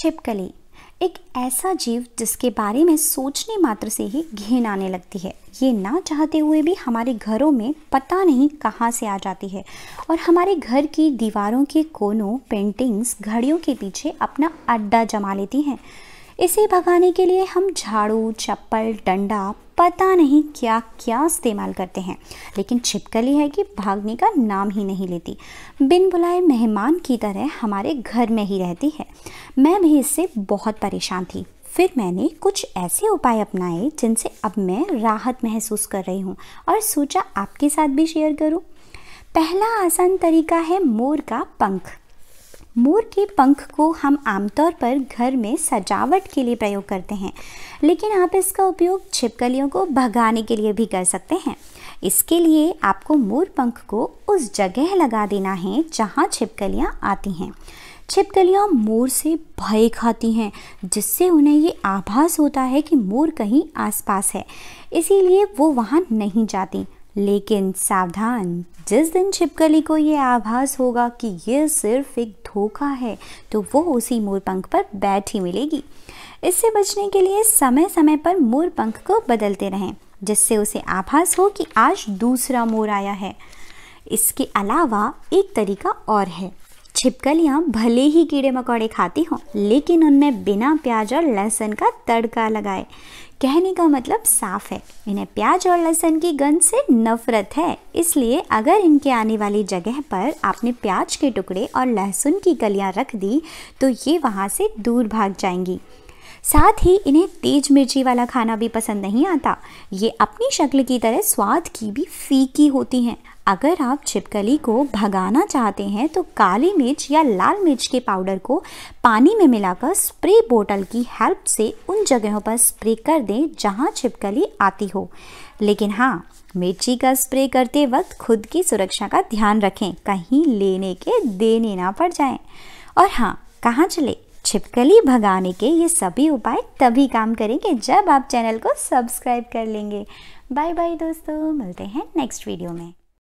छिपकली एक ऐसा जीव जिसके बारे में सोचने मात्र से ही घिन आने लगती है ये ना चाहते हुए भी हमारे घरों में पता नहीं कहाँ से आ जाती है और हमारे घर की दीवारों के कोनों पेंटिंग्स घड़ियों के पीछे अपना अड्डा जमा लेती हैं इसे भगाने के लिए हम झाड़ू चप्पल डंडा पता नहीं क्या क्या इस्तेमाल करते हैं लेकिन छिपकली है कि भागने का नाम ही नहीं लेती बिन बुलाए मेहमान की तरह हमारे घर में ही रहती है मैं भी इससे बहुत परेशान थी फिर मैंने कुछ ऐसे उपाय अपनाए जिनसे अब मैं राहत महसूस कर रही हूँ और सोचा आपके साथ भी शेयर करूँ पहला आसान तरीका है मोर का पंख मोर के पंख को हम आमतौर पर घर में सजावट के लिए प्रयोग करते हैं लेकिन आप इसका उपयोग छिपकलियों को भगाने के लिए भी कर सकते हैं इसके लिए आपको मोर पंख को उस जगह लगा देना है जहाँ छिपकलियाँ आती हैं छिपकलियाँ मोर से भय खाती हैं जिससे उन्हें ये आभास होता है कि मोर कहीं आसपास है इसीलिए वो वहाँ नहीं जाती लेकिन सावधान जिस दिन छिपकली को ये आभास होगा कि ये सिर्फ एक धोखा है तो वो उसी मोरपंख पर बैठ ही मिलेगी इससे बचने के लिए समय समय पर मोरपंख को बदलते रहें जिससे उसे आभास हो कि आज दूसरा मोर आया है इसके अलावा एक तरीका और है छिपकलियाँ भले ही कीड़े मकोड़े खाती हों लेकिन उनमें बिना प्याज और लहसुन का तड़का लगाए कहने का मतलब साफ है इन्हें प्याज और लहसुन की गंध से नफरत है इसलिए अगर इनके आने वाली जगह पर आपने प्याज के टुकड़े और लहसुन की कलियां रख दी तो ये वहाँ से दूर भाग जाएंगी साथ ही इन्हें तेज मिर्ची वाला खाना भी पसंद नहीं आता ये अपनी शक्ल की तरह स्वाद की भी फीकी होती हैं अगर आप छिपकली को भगाना चाहते हैं तो काली मिर्च या लाल मिर्च के पाउडर को पानी में मिलाकर स्प्रे बोतल की हेल्प से उन जगहों पर स्प्रे कर दें जहां छिपकली आती हो लेकिन हाँ मिर्ची का स्प्रे करते वक्त खुद की सुरक्षा का ध्यान रखें कहीं लेने के देने ना पड़ जाए और हाँ कहाँ चले छिपकली भगाने के ये सभी उपाय तभी काम करेंगे जब आप चैनल को सब्सक्राइब कर लेंगे बाय बाय दोस्तों मिलते हैं नेक्स्ट वीडियो में